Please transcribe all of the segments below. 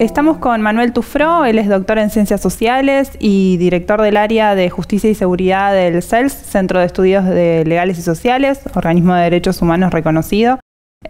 Estamos con Manuel Tufro, él es doctor en Ciencias Sociales y director del área de Justicia y Seguridad del CELS, Centro de Estudios de Legales y Sociales, organismo de derechos humanos reconocido,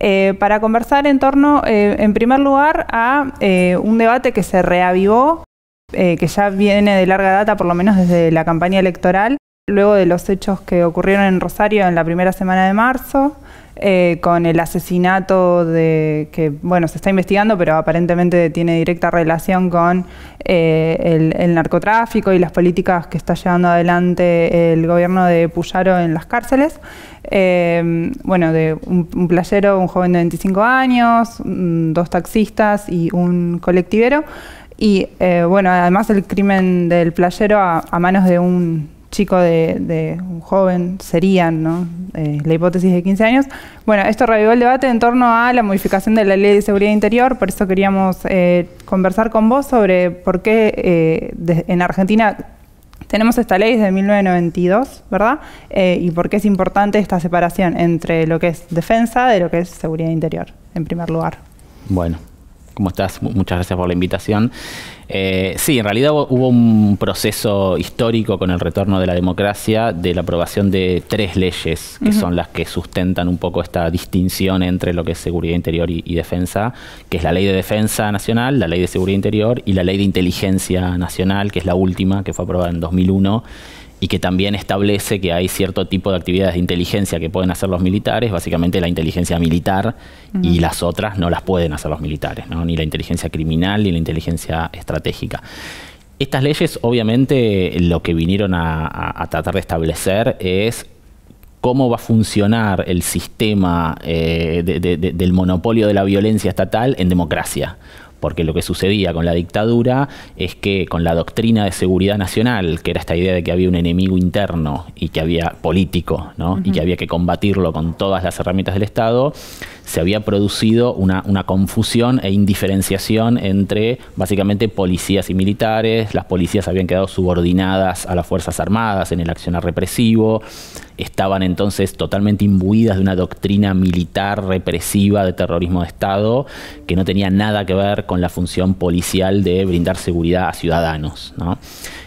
eh, para conversar en torno, eh, en primer lugar, a eh, un debate que se reavivó, que ya viene de larga data, por lo menos desde la campaña electoral, luego de los hechos que ocurrieron en Rosario en la primera semana de marzo eh, con el asesinato de que, bueno, se está investigando, pero aparentemente tiene directa relación con eh, el, narcotráfico y las políticas que está llevando adelante el gobierno de Puyaro en las cárceles. Eh, bueno, de un, playero, un joven de 25 años, mm, dos taxistas y un colectivero. Y bueno, además el crimen del playero a manos de un chico de, un joven serían, ¿no? Eh, la hipótesis de 15 años. Bueno, esto revivió el debate en torno a la modificación de la Ley de Seguridad Interior, por eso queríamos eh, conversar con vos sobre por qué eh, en Argentina tenemos esta ley desde 1992, ¿verdad? y por qué es importante esta separación entre lo que es defensa de lo que es seguridad interior, en primer lugar. Bueno, ¿Cómo estás? Muchas gracias por la invitación. Eh, sí, en realidad hubo, un proceso histórico con el retorno de la democracia de la aprobación de tres leyes, que son las que sustentan un poco esta distinción entre lo que es seguridad interior y, y, defensa, que es la ley de defensa nacional, la ley de seguridad interior y la ley de inteligencia nacional, que es la última, que fue aprobada en 2001 y que también establece que hay cierto tipo de actividades de inteligencia que pueden hacer los militares, básicamente la inteligencia militar, y las otras no las pueden hacer los militares, ni la inteligencia criminal ni la inteligencia estratégica. Estas leyes obviamente lo que vinieron a, tratar de establecer es cómo va a funcionar el sistema eh, del monopolio de la violencia estatal en democracia porque lo que sucedía con la dictadura es que con la doctrina de seguridad nacional, que era esta idea de que había un enemigo interno y que había político, ¿no? y que había que combatirlo con todas las herramientas del Estado, se había producido una, confusión e indiferenciación entre básicamente policías y militares, las policías habían quedado subordinadas a las Fuerzas Armadas en el accionar represivo, estaban entonces totalmente imbuidas de una doctrina militar represiva de terrorismo de Estado que no tenía nada que ver con la función policial de brindar seguridad a ciudadanos.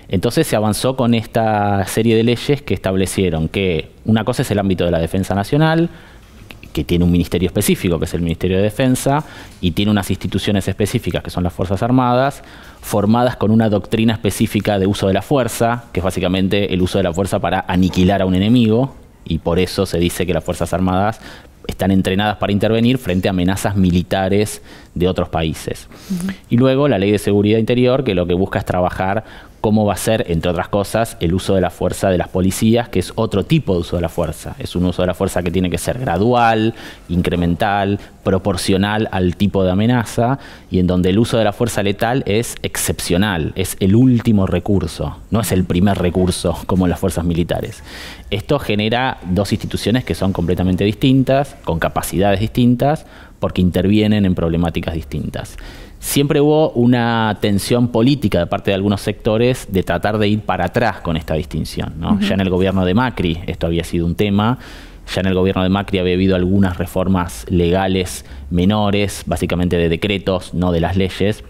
Entonces se avanzó con esta serie de leyes que establecieron que una cosa es el ámbito de la defensa nacional, que tiene un ministerio específico, que es el Ministerio de Defensa, y tiene unas instituciones específicas, que son las Fuerzas Armadas, formadas con una doctrina específica de uso de la fuerza, que es básicamente el uso de la fuerza para aniquilar a un enemigo, y por eso se dice que las Fuerzas Armadas están entrenadas para intervenir frente a amenazas militares de otros países. Y luego la ley de seguridad interior, que lo que busca es trabajar cómo va a ser, entre otras cosas, el uso de la fuerza de las policías, que es otro tipo de uso de la fuerza. Es un uso de la fuerza que tiene que ser gradual, incremental, proporcional al tipo de amenaza, y en donde el uso de la fuerza letal es excepcional, es el último recurso, no es el primer recurso como las fuerzas militares. Esto genera dos instituciones que son completamente distintas, con capacidades distintas, porque intervienen en problemáticas distintas. Siempre hubo una tensión política de parte de algunos sectores de tratar de ir para atrás con esta distinción. Ya en el gobierno de Macri esto había sido un tema, ya en el gobierno de Macri había habido algunas reformas legales menores, básicamente de decretos, no de las leyes,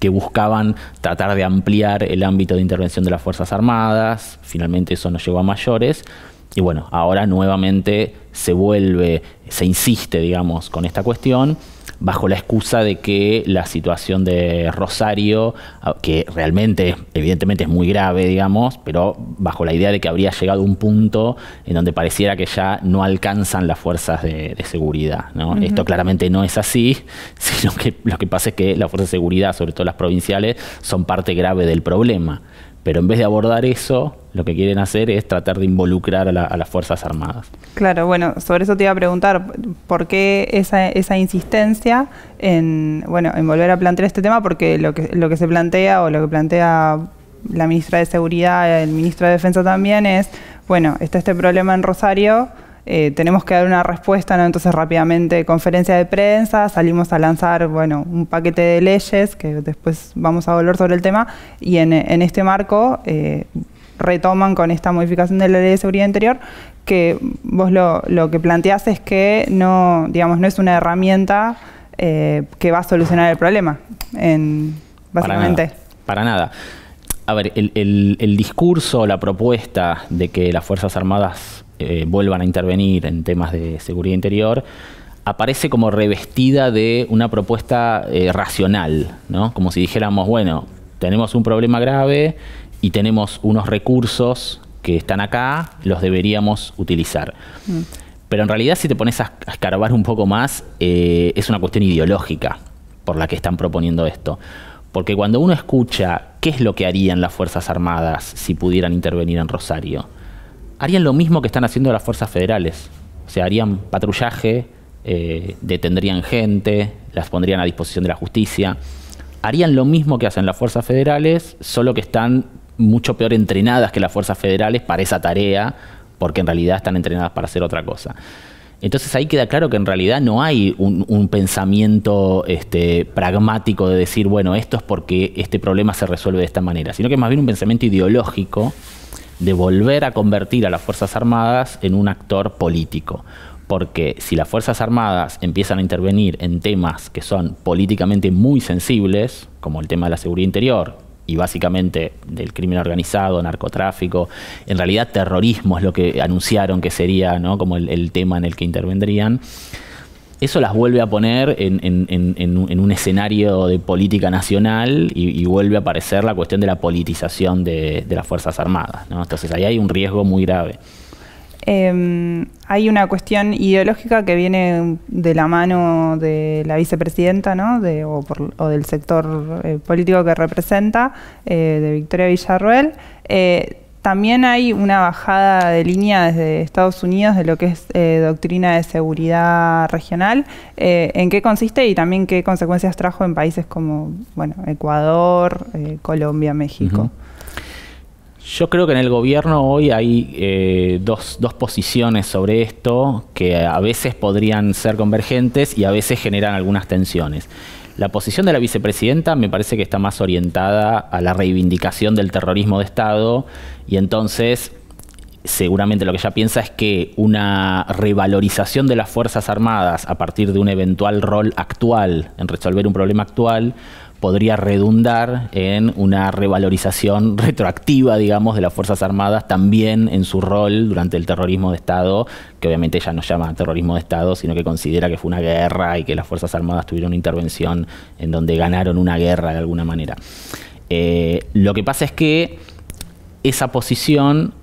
que buscaban tratar de ampliar el ámbito de intervención de las Fuerzas Armadas, finalmente eso nos llevó a mayores, y bueno, ahora nuevamente se vuelve, se insiste, digamos, con esta cuestión bajo la excusa de que la situación de Rosario, ah, que realmente evidentemente es muy grave, digamos, pero bajo la idea de que habría llegado un punto en donde pareciera que ya no alcanzan las fuerzas de, seguridad. ¿no? Esto claramente no es así, sino que lo que pasa es que las fuerzas de seguridad, sobre todo las provinciales, son parte grave del problema. Pero en vez de abordar eso, lo que quieren hacer es tratar de involucrar a, las Fuerzas Armadas. Claro, bueno, sobre eso te iba a preguntar, ¿por qué esa, esa insistencia en, bueno, en volver a plantear este tema? Porque lo lo que se plantea o lo que plantea la ministra de Seguridad, el ministro de Defensa también es, bueno, está este problema en Rosario, eh, tenemos que dar una respuesta, ¿no? Entonces rápidamente conferencia de prensa, salimos a lanzar, bueno, un paquete de leyes, que después vamos a volver sobre el tema, y en, este marco eh, retoman con esta modificación de la ley de seguridad interior, que vos lo, lo que planteás es que no, digamos, no es una herramienta eh, que va a solucionar el problema, en, básicamente. Para nada. Para nada. A ver, el, el, el discurso, la propuesta de que las Fuerzas Armadas eh, vuelvan a intervenir en temas de seguridad interior, aparece como revestida de una propuesta eh, racional, ¿no? Como si dijéramos, bueno, tenemos un problema grave y tenemos unos recursos que están acá, los deberíamos utilizar. Mm. Pero en realidad, si te pones a escarbar un poco más, eh, es una cuestión ideológica por la que están proponiendo esto. Porque cuando uno escucha qué es lo que harían las Fuerzas Armadas si pudieran intervenir en Rosario, harían lo mismo que están haciendo las fuerzas federales. O sea, harían patrullaje, eh, detendrían gente, las pondrían a disposición de la justicia. Harían lo mismo que hacen las fuerzas federales, solo que están mucho peor entrenadas que las fuerzas federales para esa tarea, porque en realidad están entrenadas para hacer otra cosa. Entonces ahí queda claro que en realidad no hay un, pensamiento este, pragmático de decir, bueno, esto es porque este problema se resuelve de esta manera, sino que más bien un pensamiento ideológico de volver a convertir a las Fuerzas Armadas en un actor político. Porque si las Fuerzas Armadas empiezan a intervenir en temas que son políticamente muy sensibles, como el tema de la seguridad interior, y básicamente del crimen organizado, narcotráfico, en realidad terrorismo es lo que anunciaron que sería como el, el tema en el que intervendrían, eso las vuelve a poner en, un escenario de política nacional y, vuelve a aparecer la cuestión de la politización de, las Fuerzas Armadas. Entonces ahí hay un riesgo muy grave. Em, hay una cuestión ideológica que viene de la mano de la vicepresidenta, o, del sector eh, político que representa, eh, de Victoria Villarroel eh, también hay una bajada de línea desde Estados Unidos de lo que es eh, doctrina de seguridad regional. Eh, ¿En qué consiste y también qué consecuencias trajo en países como Ecuador, eh, Colombia, México? Yo creo que en el gobierno hoy hay dos, posiciones sobre esto que a veces podrían ser convergentes y a veces generan algunas tensiones. La posición de la vicepresidenta me parece que está más orientada a la reivindicación del terrorismo de Estado y entonces seguramente lo que ella piensa es que una revalorización de las Fuerzas Armadas a partir de un eventual rol actual en resolver un problema actual podría redundar en una revalorización retroactiva, digamos, de las Fuerzas Armadas también en su rol durante el terrorismo de Estado, que obviamente ella no llama terrorismo de Estado, sino que considera que fue una guerra y que las Fuerzas Armadas tuvieron una intervención en donde ganaron una guerra de alguna manera. Eh, lo que pasa es que esa posición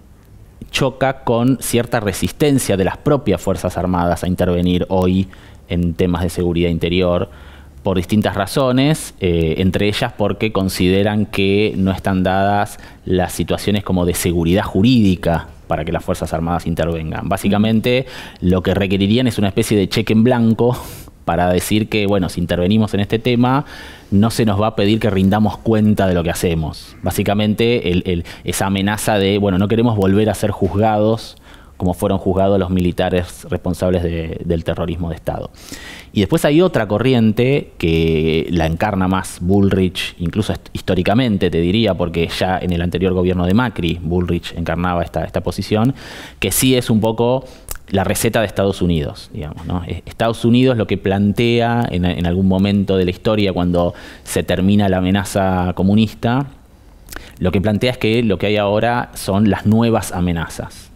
choca con cierta resistencia de las propias Fuerzas Armadas a intervenir hoy en temas de seguridad interior por distintas razones, eh, entre ellas porque consideran que no están dadas las situaciones como de seguridad jurídica para que las Fuerzas Armadas intervengan. Básicamente lo que requerirían es una especie de cheque en blanco para decir que, bueno, si intervenimos en este tema, no se nos va a pedir que rindamos cuenta de lo que hacemos. Básicamente esa amenaza de, bueno, no queremos volver a ser juzgados como fueron juzgados los militares responsables del terrorismo de Estado. Y después hay otra corriente que la encarna más Bullrich, incluso históricamente te diría, porque ya en el anterior gobierno de Macri Bullrich encarnaba esta, esta posición, que sí es un poco la receta de Estados Unidos, digamos. Estados Unidos lo que plantea en, algún momento de la historia, cuando se termina la amenaza comunista, lo que plantea es que lo que hay ahora son las nuevas amenazas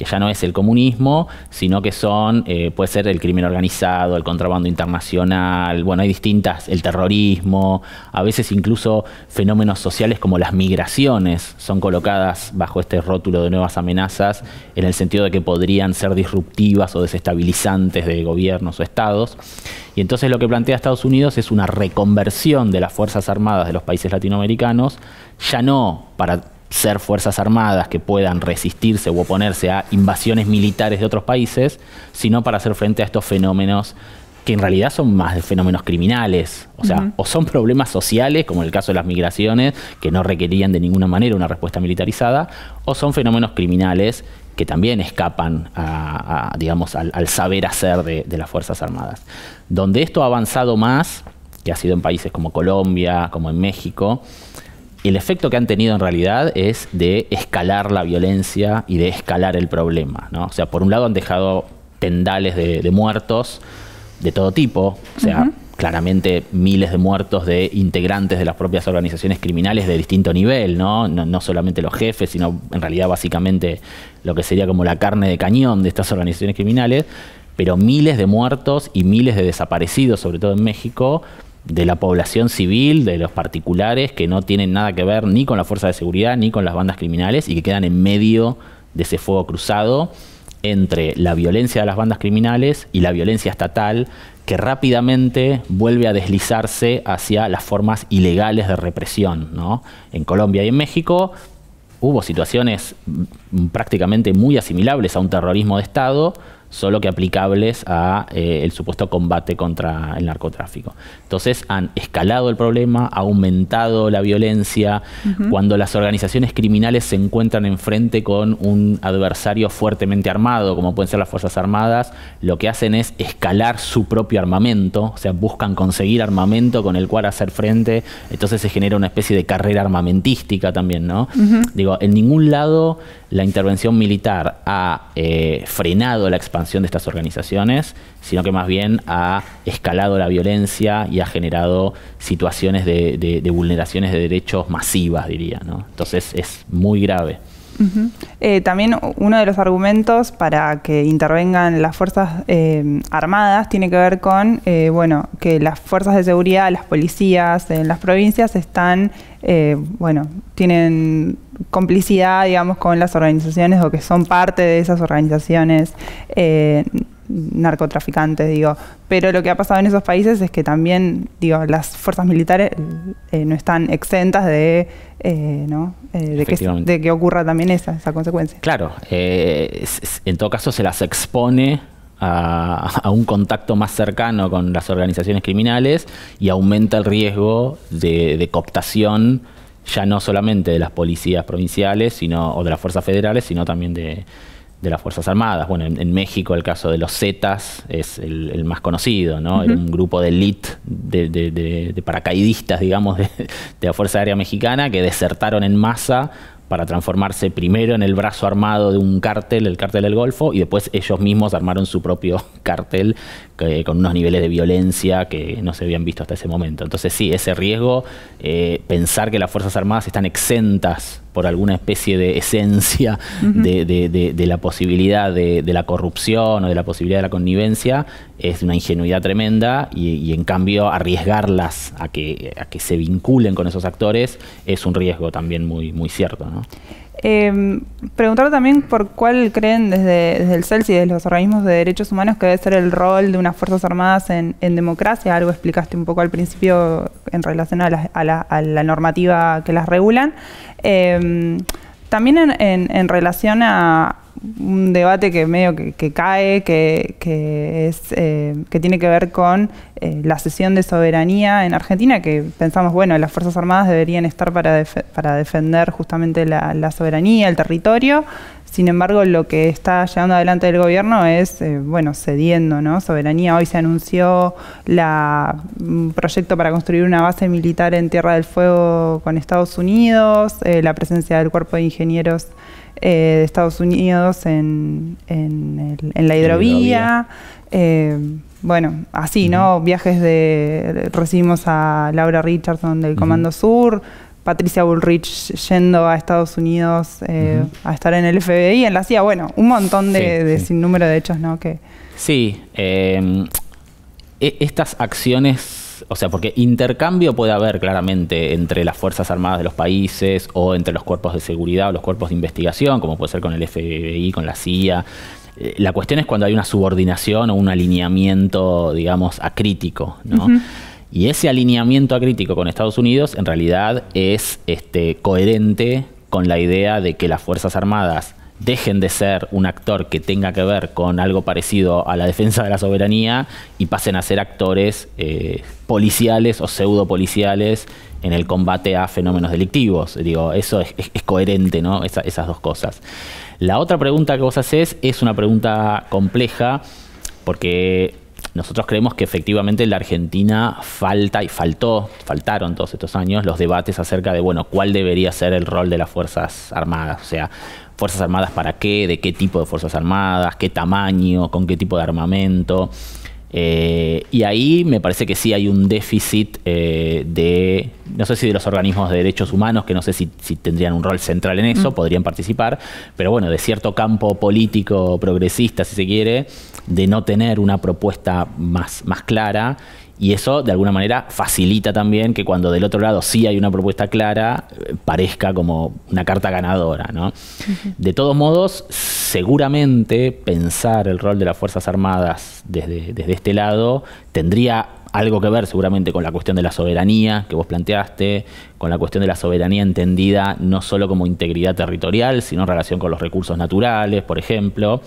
que ya no es el comunismo, sino que son, eh, puede ser el crimen organizado, el contrabando internacional, bueno, hay distintas, el terrorismo, a veces incluso fenómenos sociales como las migraciones son colocadas bajo este rótulo de nuevas amenazas, en el sentido de que podrían ser disruptivas o desestabilizantes de gobiernos o estados. Y entonces lo que plantea Estados Unidos es una reconversión de las Fuerzas Armadas de los países latinoamericanos, ya no para ser fuerzas armadas que puedan resistirse u oponerse a invasiones militares de otros países, sino para hacer frente a estos fenómenos que en realidad son más de fenómenos criminales, o sea, o son problemas sociales, como en el caso de las migraciones, que no requerían de ninguna manera una respuesta militarizada, o son fenómenos criminales que también escapan a, digamos, al, saber hacer de, de, las Fuerzas Armadas. Donde esto ha avanzado más, que ha sido en países como Colombia, como en México, el efecto que han tenido en realidad es de escalar la violencia y de escalar el problema. ¿no? O sea, por un lado han dejado tendales de, muertos de todo tipo, o sea, claramente miles de muertos de integrantes de las propias organizaciones criminales de distinto nivel, ¿no? No, solamente los jefes, sino en realidad básicamente lo que sería como la carne de cañón de estas organizaciones criminales, pero miles de muertos y miles de desaparecidos, sobre todo en México, de la población civil, de los particulares, que no tienen nada que ver ni con la fuerza de seguridad, ni con las bandas criminales, y que quedan en medio de ese fuego cruzado entre la violencia de las bandas criminales y la violencia estatal, que rápidamente vuelve a deslizarse hacia las formas ilegales de represión. En Colombia y en México hubo situaciones mm, prácticamente muy asimilables a un terrorismo de Estado, solo que aplicables a eh, el supuesto combate contra el narcotráfico. Entonces han escalado el problema, ha aumentado la violencia. Cuando las organizaciones criminales se encuentran enfrente con un adversario fuertemente armado, como pueden ser las Fuerzas Armadas, lo que hacen es escalar su propio armamento, o sea, buscan conseguir armamento con el cual hacer frente, entonces se genera una especie de carrera armamentística también, ¿no? Digo, en ningún lado la intervención militar ha eh, frenado la expansión de estas organizaciones, sino que más bien ha escalado la violencia y ha generado situaciones de, vulneraciones de derechos masivas, diría. Entonces es muy grave. Eh, también uno de los argumentos para que intervengan las fuerzas eh, armadas tiene que ver con, eh, bueno, que las fuerzas de seguridad, las policías en las provincias están, bueno, tienen complicidad, digamos, con las organizaciones o que son parte de esas organizaciones eh, narcotraficantes, digo. Pero lo que ha pasado en esos países es que también, digo, las fuerzas militares eh, no están exentas de, eh, de, que, ocurra también esa, esa consecuencia. Claro, en todo caso se las expone a, un contacto más cercano con las organizaciones criminales y aumenta el riesgo de, de cooptación ya no solamente de las policías provinciales sino, o de las fuerzas federales, sino también de, de las Fuerzas Armadas. Bueno, en, México el caso de los Zetas es el, más conocido, ¿no? Era un grupo de elite, de, de paracaidistas, digamos, de, la Fuerza Aérea Mexicana que desertaron en masa para transformarse primero en el brazo armado de un cártel, el cártel del Golfo, y después ellos mismos armaron su propio cártel con unos niveles de violencia que no se habían visto hasta ese momento. Entonces sí, ese riesgo, eh, pensar que las Fuerzas Armadas están exentas por alguna especie de esencia de, la posibilidad de, la corrupción o de la posibilidad de la connivencia es una ingenuidad tremenda y, en cambio arriesgarlas a que, se vinculen con esos actores es un riesgo también muy, cierto. Em, preguntar también por cuál creen desde, el CELSI, desde los organismos de derechos humanos, que debe ser el rol de unas Fuerzas Armadas en, democracia. Algo explicaste un poco al principio en relación a la, normativa que las regulan. Em, también en relación a, un debate que medio que, cae, que, que es, eh, que tiene que ver con eh, la cesión de soberanía en Argentina, que pensamos, bueno, las Fuerzas Armadas deberían estar para, para defender justamente la, la, soberanía, el territorio, sin embargo, lo que está llevando adelante el gobierno es, eh, bueno, cediendo, ¿no? Soberanía. Hoy se anunció la, un proyecto para construir una base militar en Tierra del Fuego con Estados Unidos, eh, la presencia del Cuerpo de Ingenieros eh, de Estados Unidos en, la hidrovía. bueno, así, ¿no? Viajes de... Recibimos a Laura Richardson del Comando Sur, Patricia Bullrich yendo a Estados Unidos eh, a estar en el FBI, en la CIA, bueno, un montón de, sinnúmero de hechos, ¿no? Que... Sí, em, e, estas acciones, o sea, porque intercambio puede haber claramente entre las Fuerzas Armadas de los países o entre los cuerpos de seguridad o los cuerpos de investigación, como puede ser con el FBI, con la CIA. Eh, la cuestión es cuando hay una subordinación o un alineamiento, digamos, acrítico, ¿no? Y ese alineamiento acrítico con Estados Unidos en realidad es este, coherente con la idea de que las Fuerzas Armadas dejen de ser un actor que tenga que ver con algo parecido a la defensa de la soberanía y pasen a ser actores eh, policiales o pseudo policiales en el combate a fenómenos delictivos. Digo, eso es, coherente, ¿no? esas dos cosas. La otra pregunta que vos haces es una pregunta compleja porque nosotros creemos que efectivamente en la Argentina falta y faltó, faltaron todos estos años los debates acerca de, bueno, cuál debería ser el rol de las Fuerzas Armadas, o sea, Fuerzas Armadas para qué, de qué tipo de Fuerzas Armadas, qué tamaño, con qué tipo de armamento. Eh, y ahí me parece que sí hay un déficit eh, de, no sé si de los organismos de derechos humanos, que no sé si, tendrían un rol central en eso, mm. podrían participar, pero bueno, de cierto campo político progresista, si se quiere, de no tener una propuesta más clara y eso, de alguna manera, facilita también que cuando del otro lado sí hay una propuesta clara, eh, parezca como una carta ganadora. ¿no? De todos modos, seguramente pensar el rol de las Fuerzas Armadas desde, desde este lado tendría algo que ver seguramente con la cuestión de la soberanía que vos planteaste, con la cuestión de la soberanía entendida no solo como integridad territorial, sino en relación con los recursos naturales, por ejemplo,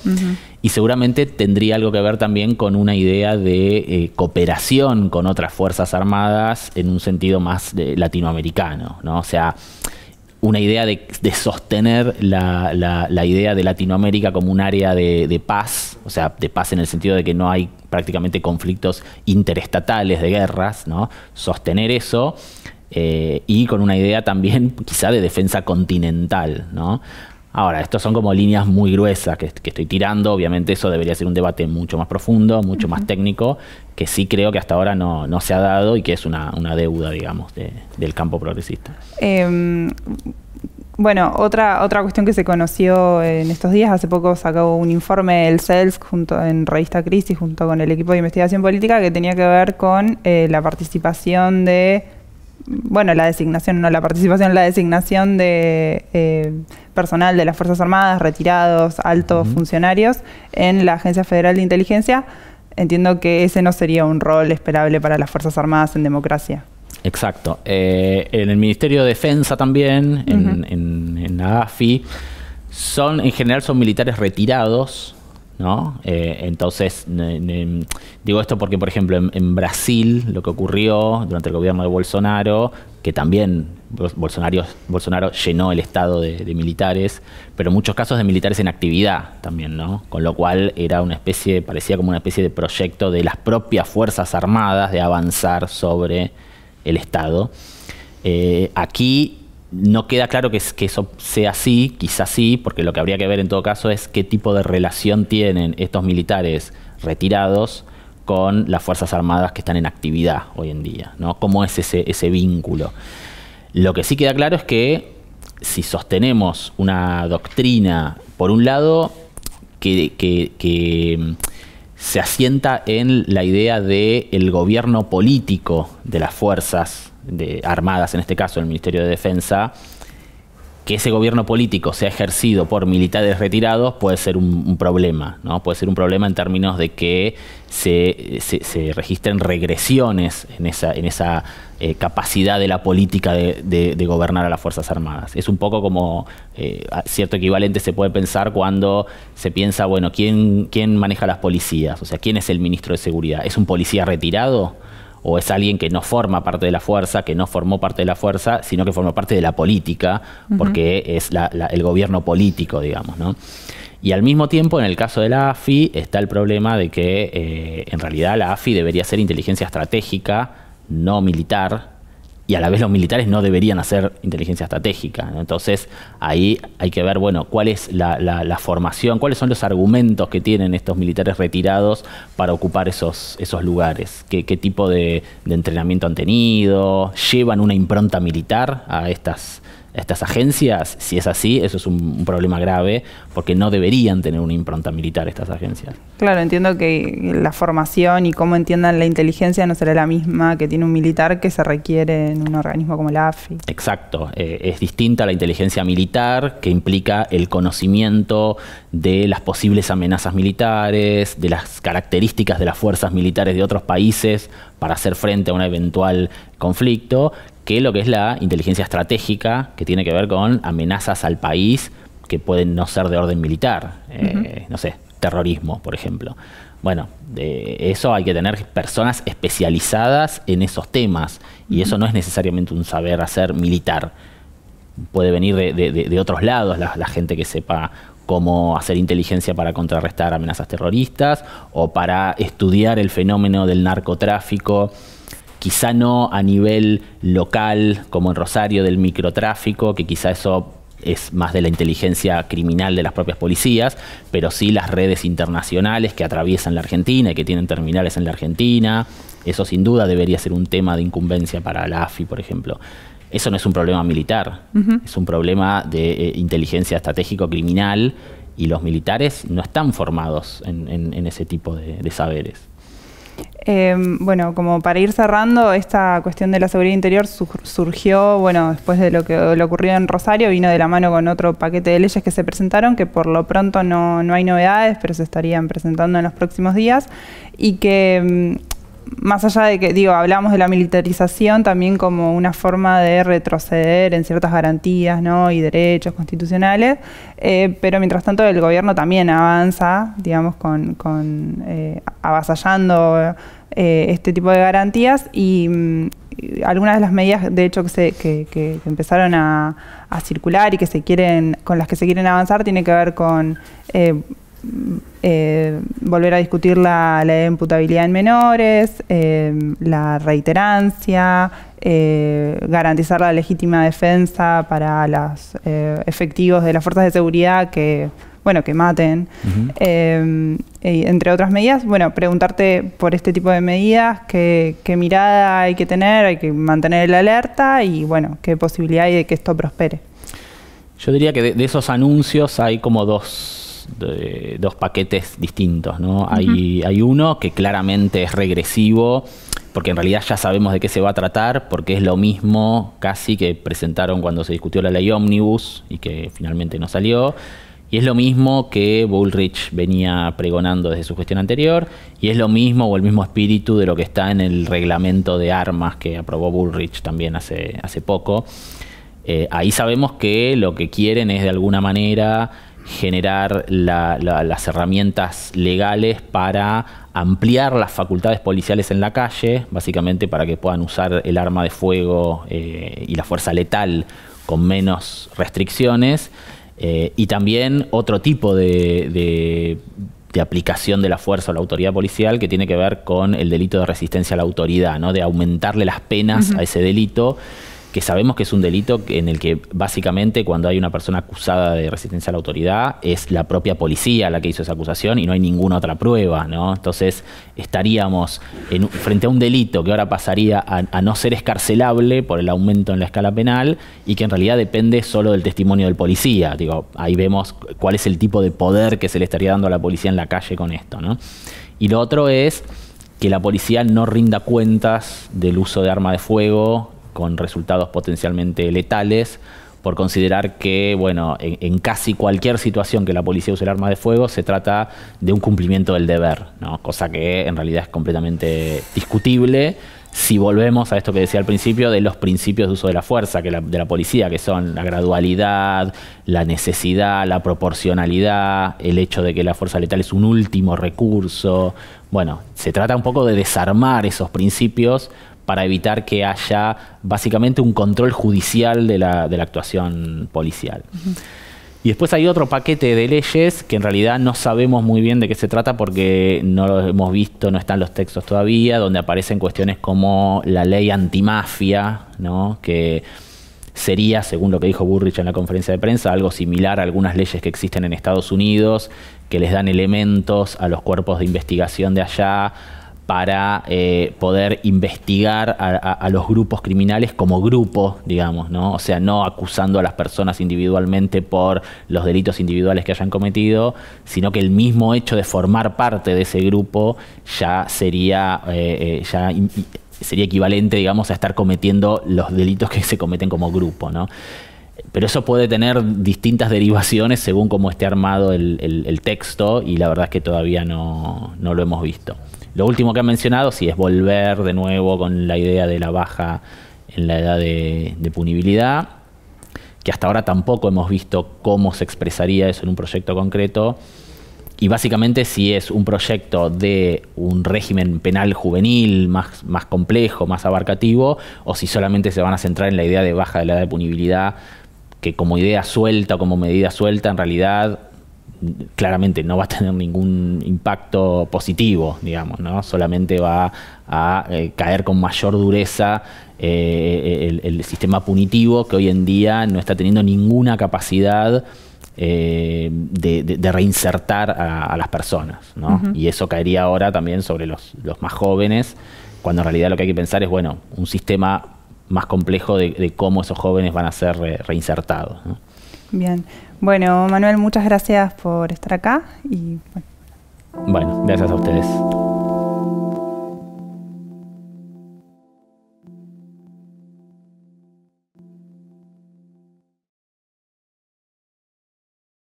y seguramente tendría algo que ver también con una idea de eh, cooperación con otras Fuerzas Armadas en un sentido más eh, latinoamericano, ¿no? O sea, una idea de, sostener la, la, idea de Latinoamérica como un área de, paz, o sea, de paz en el sentido de que no hay prácticamente conflictos interestatales de guerras, ¿no? Sostener eso eh, y con una idea también quizá de defensa continental, ¿no? Ahora, estos son como líneas muy gruesas que, estoy tirando. Obviamente eso debería ser un debate mucho más profundo, mucho más técnico, que sí creo que hasta ahora no, se ha dado y que es una, deuda, digamos, del campo progresista. Em, bueno, otra, otra cuestión que se conoció en estos días, hace poco sacó un informe el CELS junto, en Revista Crisis junto con el equipo de investigación política que tenía que ver con eh, la participación de bueno, la designación, no, la participación la designación de eh, personal de las Fuerzas Armadas, retirados, altos funcionarios en la Agencia Federal de Inteligencia. Entiendo que ese no sería un rol esperable para las Fuerzas Armadas en democracia. Exacto. Eh, en el Ministerio de Defensa también, en, la AFI, son, en general son militares retirados eh, entonces, digo esto porque, por ejemplo, en, Brasil lo que ocurrió durante el gobierno de Bolsonaro, que también Bolsonaro, Bolsonaro llenó el estado de, militares, pero muchos casos de militares en actividad también, ¿no? Con lo cual era una especie, parecía como una especie de proyecto de las propias Fuerzas Armadas de avanzar sobre el Estado. Eh, aquí no queda claro que, eso sea así, quizás sí, porque lo que habría que ver en todo caso es qué tipo de relación tienen estos militares retirados con las Fuerzas Armadas que están en actividad hoy en día, ¿no? ¿Cómo es ese, vínculo? Lo que sí queda claro es que si sostenemos una doctrina, por un lado, que, mm, se asienta en la idea del el gobierno político de las fuerzas de armadas, en este caso el Ministerio de Defensa, que ese gobierno político sea ejercido por militares retirados puede ser un, problema, ¿no? Puede ser un problema en términos de que se, se, registren regresiones en esa, en esa eh, capacidad de la política de, de, gobernar a las Fuerzas Armadas. Es un poco como eh, cierto equivalente se puede pensar cuando se piensa, bueno, ¿quién, ¿quién maneja las policías? O sea, ¿quién es el ministro de Seguridad? ¿Es un policía retirado? o es alguien que no forma parte de la fuerza, que no formó parte de la fuerza, sino que formó parte de la política, porque es el gobierno político, digamos, ¿no? Y al mismo tiempo, en el caso de la AFI, está el problema de que eh, en realidad la AFI debería ser inteligencia estratégica, no militar, y a la vez los militares no deberían hacer inteligencia estratégica. Entonces ahí hay que ver, bueno, cuál es la, formación, cuáles son los argumentos que tienen estos militares retirados para ocupar esos, esos lugares, qué, tipo de, de, entrenamiento han tenido, llevan una impronta militar a estas estas agencias, si es así, eso es un, problema grave porque no deberían tener una impronta militar estas agencias. Claro, entiendo que la formación y cómo entiendan la inteligencia no será la misma que tiene un militar que se requiere en un organismo como la AFI. Exacto, eh, es distinta la inteligencia militar que implica el conocimiento de las posibles amenazas militares, de las características de las fuerzas militares de otros países para hacer frente a un eventual conflicto, que lo que es la inteligencia estratégica, que tiene que ver con amenazas al país que pueden no ser de orden militar, eh, no sé, terrorismo, por ejemplo. Bueno, de eso hay que tener personas especializadas en esos temas y eso no es necesariamente un saber hacer militar. Puede venir de, otros lados la gente que sepa cómo hacer inteligencia para contrarrestar amenazas terroristas o para estudiar el fenómeno del narcotráfico quizá no a nivel local, como en Rosario, del microtráfico, que quizá eso es más de la inteligencia criminal de las propias policías, pero sí las redes internacionales que atraviesan la Argentina y que tienen terminales en la Argentina. Eso sin duda debería ser un tema de incumbencia para la AFI, por ejemplo. Eso no es un problema militar, es un problema de eh, inteligencia estratégico criminal y los militares no están formados en, ese tipo de saberes. Em, bueno, como para ir cerrando, esta cuestión de la seguridad interior surgió, bueno, después de lo que le ocurrió en Rosario, vino de la mano con otro paquete de leyes que se presentaron, que por lo pronto no, no hay novedades, pero se estarían presentando en los próximos días, y que em, más allá de que, digo, hablamos de la militarización también como una forma de retroceder en ciertas garantías ¿no? y derechos constitucionales, eh, pero mientras tanto el gobierno también avanza, digamos, con, eh, avasallando eh, este tipo de garantías y, mm, algunas de las medidas, de hecho, que, se, que, empezaron a, a, circular y que se quieren, con las que se quieren avanzar, tiene que ver con eh, volver a discutir la, de imputabilidad en menores, eh, la reiterancia, eh, garantizar la legítima defensa para los efectivos de las fuerzas de seguridad que bueno, que maten, entre otras medidas. Bueno, preguntarte por este tipo de medidas, qué, mirada hay que tener, hay que mantener la alerta y, bueno, qué posibilidad hay de que esto prospere. Yo diría que de esos anuncios hay como dos dos, paquetes distintos. ¿no? hay, uno que claramente es regresivo, porque en realidad ya sabemos de qué se va a tratar, porque es lo mismo casi que presentaron cuando se discutió la ley Omnibus y que finalmente no salió. Y es lo mismo que Bullrich venía pregonando desde su gestión anterior, y es lo mismo o el mismo espíritu de lo que está en el reglamento de armas que aprobó Bullrich también hace, hace poco. Eh, ahí sabemos que lo que quieren es de alguna manera generar las herramientas legales para ampliar las facultades policiales en la calle, básicamente para que puedan usar el arma de fuego eh, y la fuerza letal con menos restricciones, eh, y también otro tipo de, aplicación de la fuerza o la autoridad policial que tiene que ver con el delito de resistencia a la autoridad, ¿no? de aumentarle las penas a ese delito que sabemos que es un delito en el que básicamente cuando hay una persona acusada de resistencia a la autoridad es la propia policía la que hizo esa acusación y no hay ninguna otra prueba, ¿no? Entonces estaríamos frente a un delito que ahora pasaría a, no ser escarcelable por el aumento en la escala penal y que en realidad depende solo del testimonio del policía. Digo, ahí vemos cuál es el tipo de poder que se le estaría dando a la policía en la calle con esto, ¿no? Y lo otro es que la policía no rinda cuentas del uso de arma de fuego con resultados potencialmente letales por considerar que, bueno, en, casi cualquier situación que la policía use el arma de fuego, se trata de un cumplimiento del deber, ¿no? cosa que en realidad es completamente discutible. Si volvemos a esto que decía al principio, de los principios de uso de la fuerza de la policía, que son la gradualidad, la necesidad, la proporcionalidad, el hecho de que la fuerza letal es un último recurso. Bueno, se trata un poco de desarmar esos principios para evitar que haya básicamente un control judicial de la, actuación policial. Y después hay otro paquete de leyes que en realidad no sabemos muy bien de qué se trata porque no lo hemos visto, no están los textos todavía, donde aparecen cuestiones como la ley antimafia, ¿no? que sería, según lo que dijo Burrich en la conferencia de prensa, algo similar a algunas leyes que existen en Estados Unidos, que les dan elementos a los cuerpos de investigación de allá para eh, poder investigar a, los grupos criminales como grupo, digamos, ¿no? O sea, no acusando a las personas individualmente por los delitos individuales que hayan cometido, sino que el mismo hecho de formar parte de ese grupo ya sería, eh, eh, equivalente, digamos, a estar cometiendo los delitos que se cometen como grupo, ¿no? Pero eso puede tener distintas derivaciones según cómo esté armado el, texto y la verdad es que todavía no lo hemos visto. Lo último que han mencionado, si es volver de nuevo con la idea de la baja en la edad de, punibilidad, que hasta ahora tampoco hemos visto cómo se expresaría eso en un proyecto concreto. Y básicamente si es un proyecto de un régimen penal juvenil más, más complejo, más abarcativo, o si solamente se van a centrar en la idea de baja de la edad de punibilidad, que como idea suelta, como medida suelta, en realidad claramente no va a tener ningún impacto positivo, digamos, ¿no? Solamente va a eh, caer con mayor dureza eh, el, sistema punitivo que hoy en día no está teniendo ninguna capacidad eh, de, reinsertar a, las personas, Y eso caería ahora también sobre los, más jóvenes, cuando en realidad lo que hay que pensar es, bueno, un sistema más complejo de, cómo esos jóvenes van a ser reinsertados. Bien. Bueno, Manuel, muchas gracias por estar acá y bueno. Bueno, gracias a ustedes.